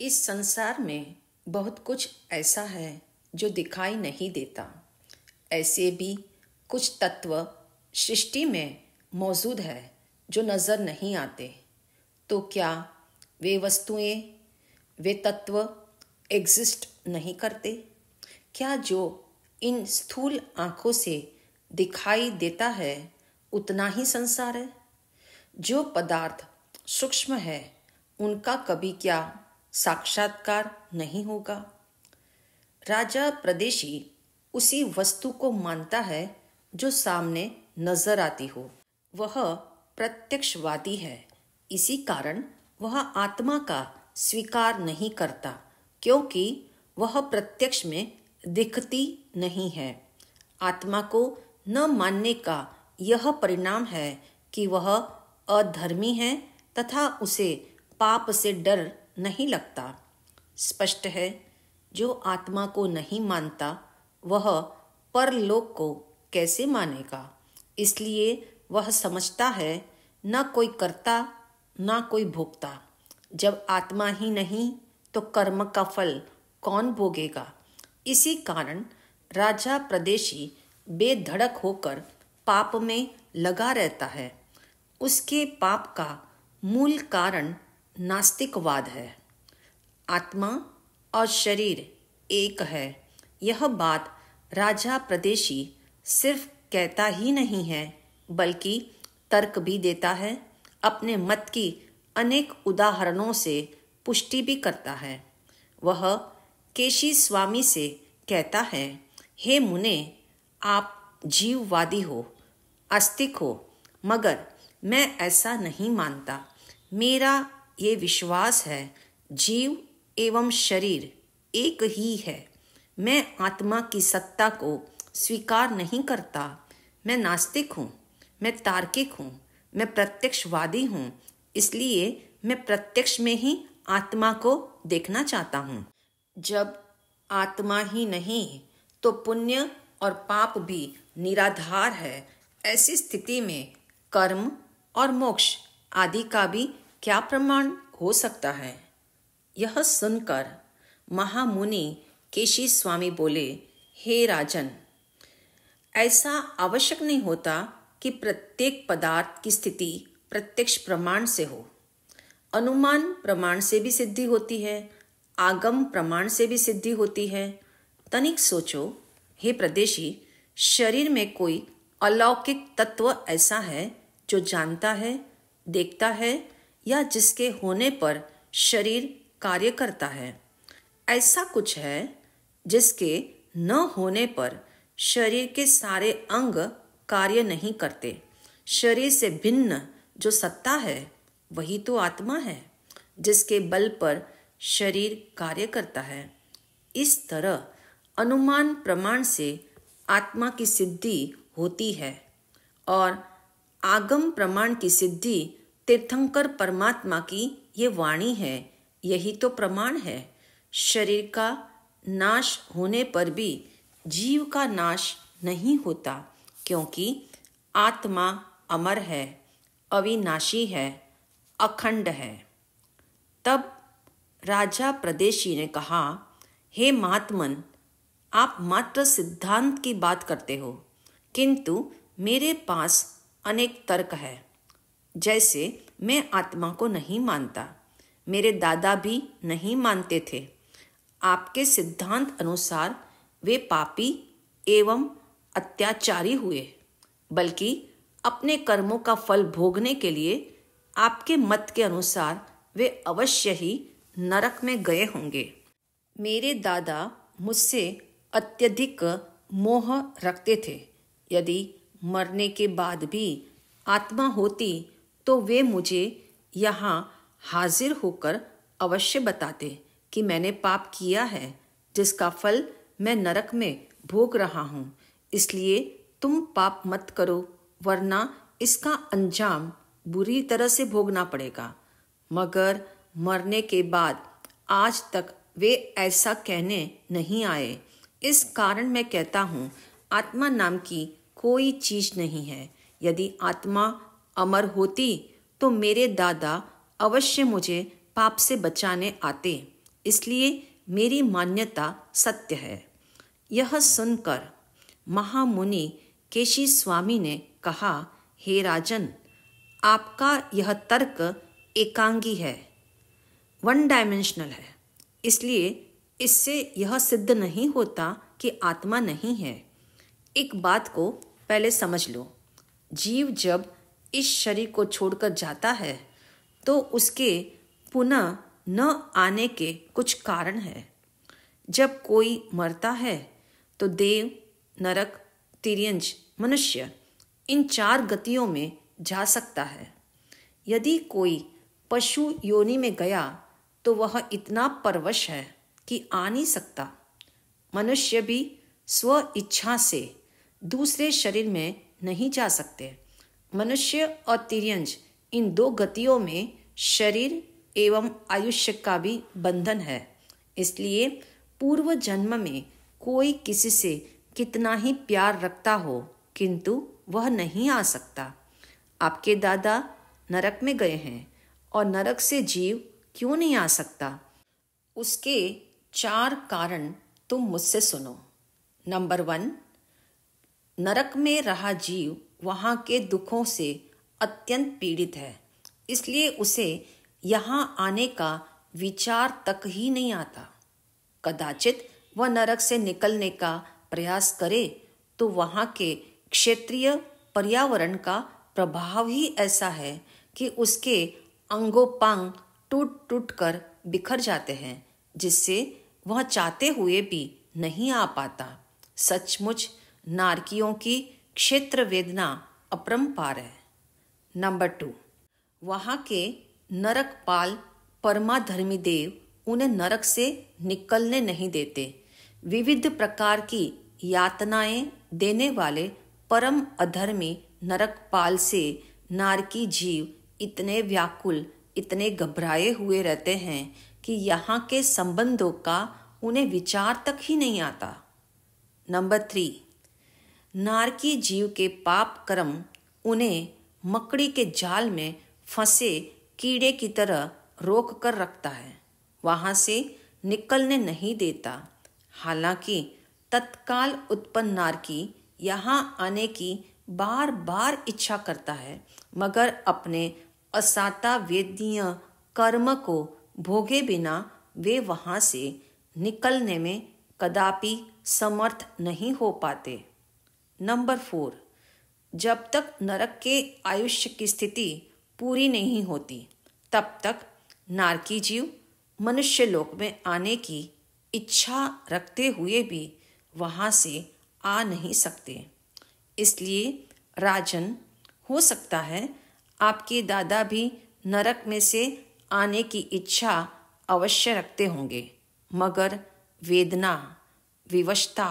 इस संसार में बहुत कुछ ऐसा है जो दिखाई नहीं देता ऐसे भी कुछ तत्व सृष्टि में मौजूद है जो नज़र नहीं आते तो क्या वे वस्तुएं वे तत्व एग्जिस्ट नहीं करते क्या जो इन स्थूल आँखों से दिखाई देता है उतना ही संसार है जो पदार्थ सूक्ष्म है उनका कभी क्या साक्षात्कार नहीं होगा राजा प्रदेशी उसी वस्तु को मानता है जो सामने नजर आती हो वह प्रत्यक्षवादी है इसी कारण वह आत्मा का स्वीकार नहीं करता क्योंकि वह प्रत्यक्ष में दिखती नहीं है आत्मा को न मानने का यह परिणाम है कि वह अधर्मी है तथा उसे पाप से डर नहीं लगता स्पष्ट है जो आत्मा को नहीं मानता वह परलोक को कैसे मानेगा इसलिए वह समझता है न कोई करता न कोई भोगता जब आत्मा ही नहीं तो कर्म का फल कौन भोगेगा इसी कारण राजा प्रदेशी बेधड़क होकर पाप में लगा रहता है उसके पाप का मूल कारण नास्तिकवाद है आत्मा और शरीर एक है यह बात राजा प्रदेशी सिर्फ कहता ही नहीं है बल्कि तर्क भी देता है अपने मत की अनेक उदाहरणों से पुष्टि भी करता है वह केशी स्वामी से कहता है हे मुने आप जीववादी हो आस्तिक हो मगर मैं ऐसा नहीं मानता मेरा ये विश्वास है जीव एवं शरीर एक ही है मैं आत्मा की सत्ता को स्वीकार नहीं करता मैं नास्तिक हूँ मैं तार्किक हूँ मैं प्रत्यक्षवादी हूँ इसलिए मैं प्रत्यक्ष में ही आत्मा को देखना चाहता हूँ जब आत्मा ही नहीं तो पुण्य और पाप भी निराधार है ऐसी स्थिति में कर्म और मोक्ष आदि का भी क्या प्रमाण हो सकता है यह सुनकर महामुनि केशी स्वामी बोले हे राजन ऐसा आवश्यक नहीं होता कि प्रत्येक पदार्थ की स्थिति प्रत्यक्ष प्रमाण से हो अनुमान प्रमाण से भी सिद्धि होती है आगम प्रमाण से भी सिद्धि होती है तनिक सोचो हे प्रदेशी शरीर में कोई अलौकिक तत्व ऐसा है जो जानता है देखता है या जिसके होने पर शरीर कार्य करता है ऐसा कुछ है जिसके न होने पर शरीर के सारे अंग कार्य नहीं करते शरीर से भिन्न जो सत्ता है वही तो आत्मा है जिसके बल पर शरीर कार्य करता है इस तरह अनुमान प्रमाण से आत्मा की सिद्धि होती है और आगम प्रमाण की सिद्धि तीर्थंकर परमात्मा की ये वाणी है यही तो प्रमाण है शरीर का नाश होने पर भी जीव का नाश नहीं होता क्योंकि आत्मा अमर है अविनाशी है अखंड है तब राजा प्रदेशी ने कहा हे महात्मन आप मात्र सिद्धांत की बात करते हो किंतु मेरे पास अनेक तर्क है जैसे मैं आत्मा को नहीं मानता मेरे दादा भी नहीं मानते थे आपके सिद्धांत अनुसार वे पापी एवं अत्याचारी हुए बल्कि अपने कर्मों का फल भोगने के लिए आपके मत के अनुसार वे अवश्य ही नरक में गए होंगे मेरे दादा मुझसे अत्यधिक मोह रखते थे यदि मरने के बाद भी आत्मा होती तो वे मुझे यहाँ हाजिर होकर अवश्य बताते कि मैंने पाप किया है जिसका फल मैं नरक में भोग रहा हूँ इसलिए तुम पाप मत करो वरना इसका अंजाम बुरी तरह से भोगना पड़ेगा मगर मरने के बाद आज तक वे ऐसा कहने नहीं आए इस कारण मैं कहता हूँ आत्मा नाम की कोई चीज नहीं है यदि आत्मा अमर होती तो मेरे दादा अवश्य मुझे पाप से बचाने आते इसलिए मेरी मान्यता सत्य है यह सुनकर महामुनि केशी स्वामी ने कहा हे राजन आपका यह तर्क एकांगी है वन डायमेंशनल है इसलिए इससे यह सिद्ध नहीं होता कि आत्मा नहीं है एक बात को पहले समझ लो जीव जब इस शरीर को छोड़कर जाता है तो उसके पुनः न आने के कुछ कारण है जब कोई मरता है तो देव नरक तिरंज मनुष्य इन चार गतियों में जा सकता है यदि कोई पशु योनि में गया तो वह इतना परवश है कि आ नहीं सकता मनुष्य भी स्व इच्छा से दूसरे शरीर में नहीं जा सकते मनुष्य और तिरंज इन दो गतियों में शरीर एवं आयुष्य का भी बंधन है इसलिए पूर्व जन्म में कोई किसी से कितना ही प्यार रखता हो किंतु वह नहीं आ सकता आपके दादा नरक में गए हैं और नरक से जीव क्यों नहीं आ सकता उसके चार कारण तुम मुझसे सुनो नंबर वन नरक में रहा जीव वहाँ के दुखों से अत्यंत पीड़ित है इसलिए उसे यहाँ आने का विचार तक ही नहीं आता कदाचित वह नरक से निकलने का प्रयास करे तो वहाँ के क्षेत्रीय पर्यावरण का प्रभाव ही ऐसा है कि उसके अंगोपांग टूट टूट कर बिखर जाते हैं जिससे वह चाहते हुए भी नहीं आ पाता सचमुच नारकियों की क्षेत्र वेदना अपरम्पार है नंबर टू वहाँ के नरकपाल परमाधर्मी देव उन्हें नरक से निकलने नहीं देते विविध प्रकार की यातनाएं देने वाले परम अधर्मी नरकपाल से नारकी जीव इतने व्याकुल इतने घबराए हुए रहते हैं कि यहाँ के संबंधों का उन्हें विचार तक ही नहीं आता नंबर थ्री नारकी जीव के पाप कर्म उन्हें मकड़ी के जाल में फंसे कीड़े की तरह रोक कर रखता है वहाँ से निकलने नहीं देता हालांकि तत्काल उत्पन्न नारकी यहाँ आने की बार बार इच्छा करता है मगर अपने असाता वेदीय कर्म को भोगे बिना वे वहाँ से निकलने में कदापि समर्थ नहीं हो पाते नंबर फोर जब तक नरक के आयुष्य की स्थिति पूरी नहीं होती तब तक नारकी जीव मनुष्य लोक में आने की इच्छा रखते हुए भी वहाँ से आ नहीं सकते इसलिए राजन हो सकता है आपके दादा भी नरक में से आने की इच्छा अवश्य रखते होंगे मगर वेदना विवशता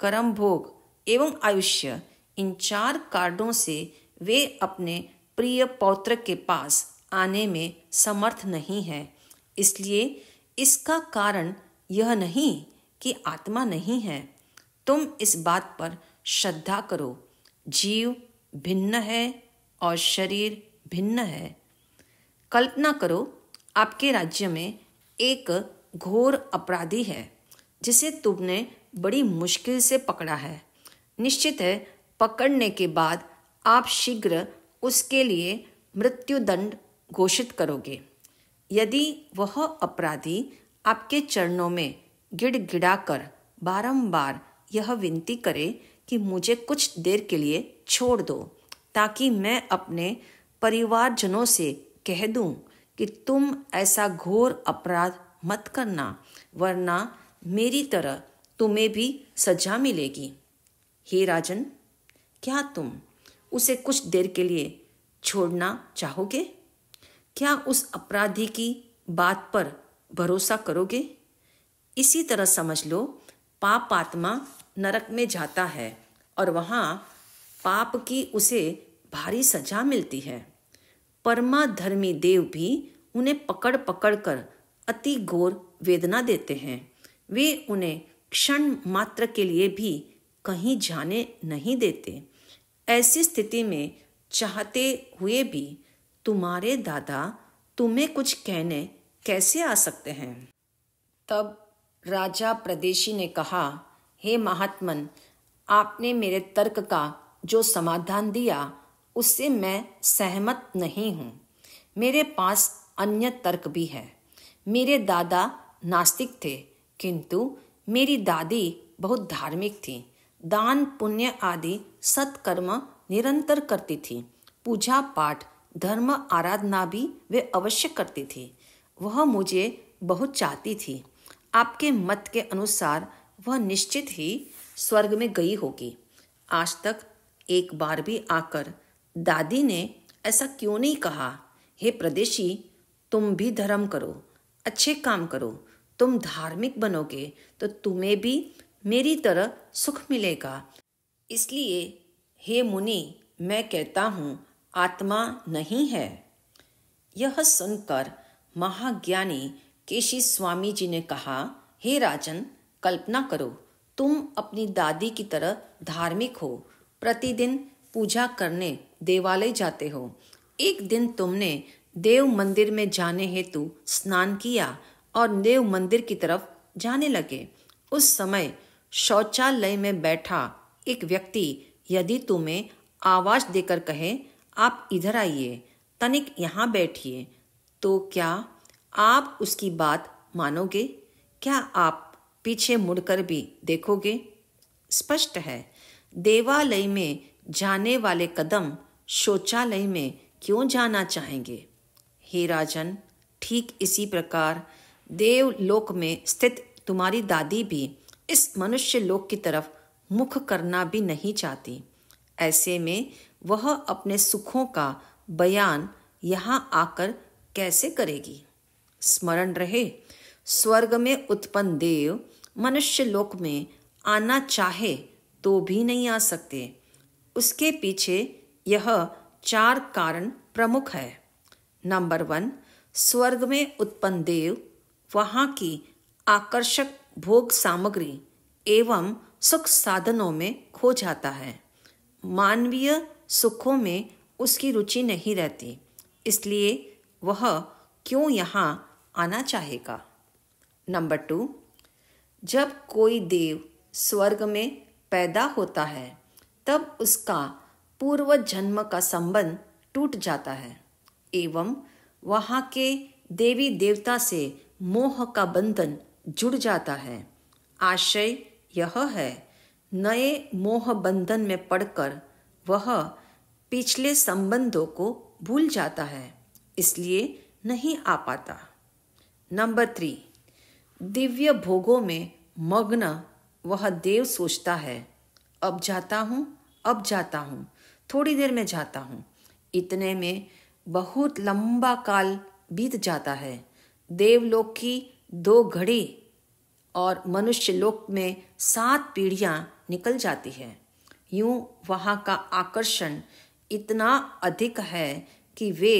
कर्म भोग एवं आयुष्य इन चार कार्डों से वे अपने प्रिय पौत्र के पास आने में समर्थ नहीं है इसलिए इसका कारण यह नहीं कि आत्मा नहीं है तुम इस बात पर श्रद्धा करो जीव भिन्न है और शरीर भिन्न है कल्पना करो आपके राज्य में एक घोर अपराधी है जिसे तुमने बड़ी मुश्किल से पकड़ा है निश्चित है पकड़ने के बाद आप शीघ्र उसके लिए मृत्युदंड घोषित करोगे यदि वह अपराधी आपके चरणों में गिड़गिड़ाकर बारंबार यह विनती करे कि मुझे कुछ देर के लिए छोड़ दो ताकि मैं अपने परिवारजनों से कह दूं कि तुम ऐसा घोर अपराध मत करना वरना मेरी तरह तुम्हें भी सजा मिलेगी हे राजन क्या तुम उसे कुछ देर के लिए छोड़ना चाहोगे क्या उस अपराधी की बात पर भरोसा करोगे इसी तरह समझ लो पाप आत्मा नरक में जाता है और वहाँ पाप की उसे भारी सजा मिलती है परमाधर्मी देव भी उन्हें पकड़ पकड़ कर अति घोर वेदना देते हैं वे उन्हें क्षण मात्र के लिए भी कहीं जाने नहीं देते ऐसी स्थिति में चाहते हुए भी तुम्हारे दादा तुम्हें कुछ कहने कैसे आ सकते हैं तब राजा प्रदेशी ने कहा हे महात्मन आपने मेरे तर्क का जो समाधान दिया उससे मैं सहमत नहीं हूँ मेरे पास अन्य तर्क भी है मेरे दादा नास्तिक थे किंतु मेरी दादी बहुत धार्मिक थी दान पुण्य आदि सत्कर्म निरंतर करती थी पूजा पाठ धर्म आराधना भी वे अवश्य करती थी वह मुझे बहुत चाहती थी आपके मत के अनुसार वह निश्चित ही स्वर्ग में गई होगी आज तक एक बार भी आकर दादी ने ऐसा क्यों नहीं कहा हे प्रदेशी तुम भी धर्म करो अच्छे काम करो तुम धार्मिक बनोगे तो तुम्हें भी मेरी तरह सुख मिलेगा इसलिए हे मुनि मैं कहता हूँ आत्मा नहीं है यह सुनकर महाज्ञानी केशी स्वामी जी ने कहा हे राजन कल्पना करो तुम अपनी दादी की तरह धार्मिक हो प्रतिदिन पूजा करने देवालय जाते हो एक दिन तुमने देव मंदिर में जाने हेतु स्नान किया और देव मंदिर की तरफ जाने लगे उस समय शौचालय में बैठा एक व्यक्ति यदि तुम्हें आवाज देकर कहे आप इधर आइए तनिक यहाँ बैठिए तो क्या आप उसकी बात मानोगे क्या आप पीछे मुड़कर भी देखोगे स्पष्ट है देवालय में जाने वाले कदम शौचालय में क्यों जाना चाहेंगे हे राजन ठीक इसी प्रकार देवलोक में स्थित तुम्हारी दादी भी इस मनुष्य लोक की तरफ मुख करना भी नहीं चाहती ऐसे में वह अपने सुखों का बयान यहाँ आकर कैसे करेगी स्मरण रहे स्वर्ग में उत्पन्न देव मनुष्य लोक में आना चाहे तो भी नहीं आ सकते उसके पीछे यह चार कारण प्रमुख है नंबर वन स्वर्ग में उत्पन्न देव वहाँ की आकर्षक भोग सामग्री एवं सुख साधनों में खो जाता है मानवीय सुखों में उसकी रुचि नहीं रहती इसलिए वह क्यों यहाँ आना चाहेगा नंबर टू जब कोई देव स्वर्ग में पैदा होता है तब उसका पूर्व जन्म का संबंध टूट जाता है एवं वहाँ के देवी देवता से मोह का बंधन जुड़ जाता है आशय यह है नए मोह बंधन में पड़कर वह पिछले संबंधों को भूल जाता है इसलिए नहीं आ पाता नंबर थ्री दिव्य भोगों में मग्न वह देव सोचता है अब जाता हूँ अब जाता हूँ थोड़ी देर में जाता हूँ इतने में बहुत लंबा काल बीत जाता है देवलोक की दो घड़ी और मनुष्य लोक में सात पीढ़ियां निकल जाती हैं यूं वहाँ का आकर्षण इतना अधिक है कि वे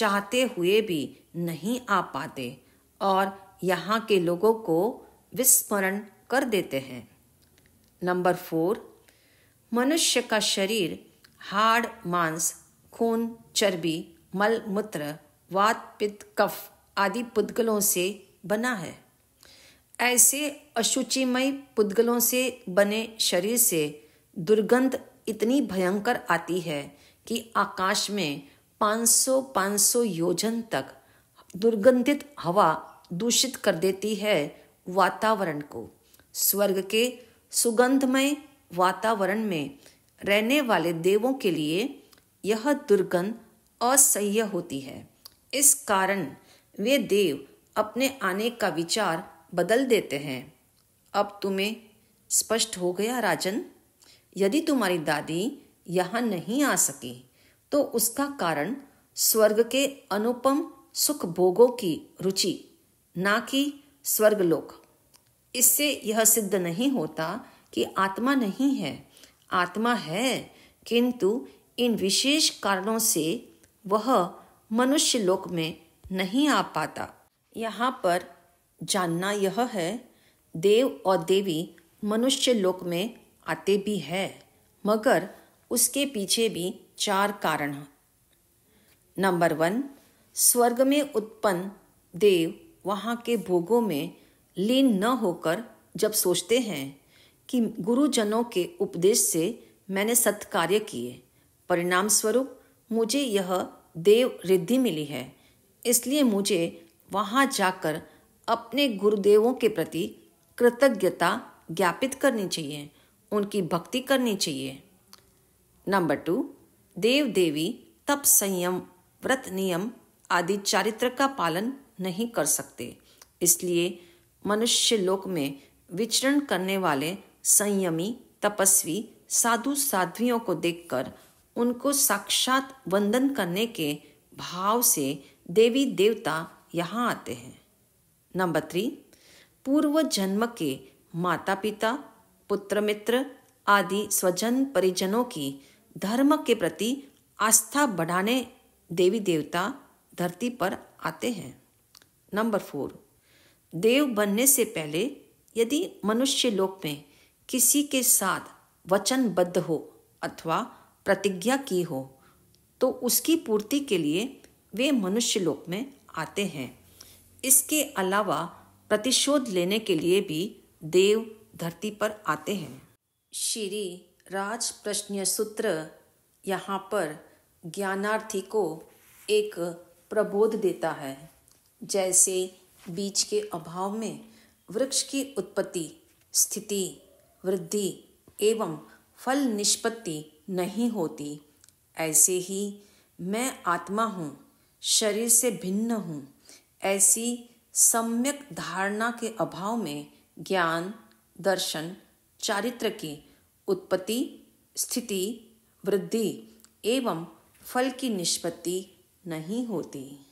चाहते हुए भी नहीं आ पाते और यहाँ के लोगों को विस्मरण कर देते हैं नंबर फोर मनुष्य का शरीर हाड़ मांस खून चर्बी मल मूत्र वात पित्त कफ आदि पुद्गलों से बना है ऐसे अशुचिमय पुद्गलों से बने शरीर से दुर्गंध इतनी भयंकर आती है कि आकाश में 500-500 योजन तक दुर्गंधित हवा दूषित कर देती है वातावरण को स्वर्ग के सुगंधमय वातावरण में रहने वाले देवों के लिए यह दुर्गंध असह्य होती है इस कारण वे देव अपने आने का विचार बदल देते हैं अब तुम्हें स्पष्ट हो गया राजन यदि तुम्हारी दादी यहाँ नहीं आ सकी तो उसका कारण स्वर्ग के अनुपम सुख भोगों की रुचि ना कि स्वर्गलोक इससे यह सिद्ध नहीं होता कि आत्मा नहीं है आत्मा है किंतु इन विशेष कारणों से वह मनुष्य लोक में नहीं आ पाता यहाँ पर जानना यह है देव और देवी मनुष्य लोक में आते भी है मगर उसके पीछे भी चार कारण हैं नंबर वन स्वर्ग में उत्पन्न देव वहाँ के भोगों में लीन न होकर जब सोचते हैं कि गुरुजनों के उपदेश से मैंने सत्कार्य किए परिणाम स्वरूप मुझे यह देव रिद्धि मिली है इसलिए मुझे वहाँ जाकर अपने गुरुदेवों के प्रति कृतज्ञता ज्ञापित करनी चाहिए उनकी भक्ति करनी चाहिए नंबर टू देव देवी तप संयम व्रत नियम आदि चारित्र का पालन नहीं कर सकते इसलिए मनुष्य लोक में विचरण करने वाले संयमी तपस्वी साधु साध्वियों को देखकर उनको साक्षात वंदन करने के भाव से देवी देवता यहाँ आते हैं नंबर थ्री पूर्व जन्म के माता पिता पुत्र मित्र आदि स्वजन परिजनों की धर्म के प्रति आस्था बढ़ाने देवी देवता धरती पर आते हैं नंबर फोर देव बनने से पहले यदि मनुष्य लोक में किसी के साथ वचनबद्ध हो अथवा प्रतिज्ञा की हो तो उसकी पूर्ति के लिए वे मनुष्य लोक में आते हैं इसके अलावा प्रतिशोध लेने के लिए भी देव धरती पर आते हैं श्री राज प्रश्न सूत्र यहाँ पर ज्ञानार्थी को एक प्रबोध देता है जैसे बीज के अभाव में वृक्ष की उत्पत्ति स्थिति वृद्धि एवं फल निष्पत्ति नहीं होती ऐसे ही मैं आत्मा हूँ शरीर से भिन्न हूँ ऐसी सम्यक धारणा के अभाव में ज्ञान दर्शन चारित्र की उत्पत्ति स्थिति वृद्धि एवं फल की निष्पत्ति नहीं होती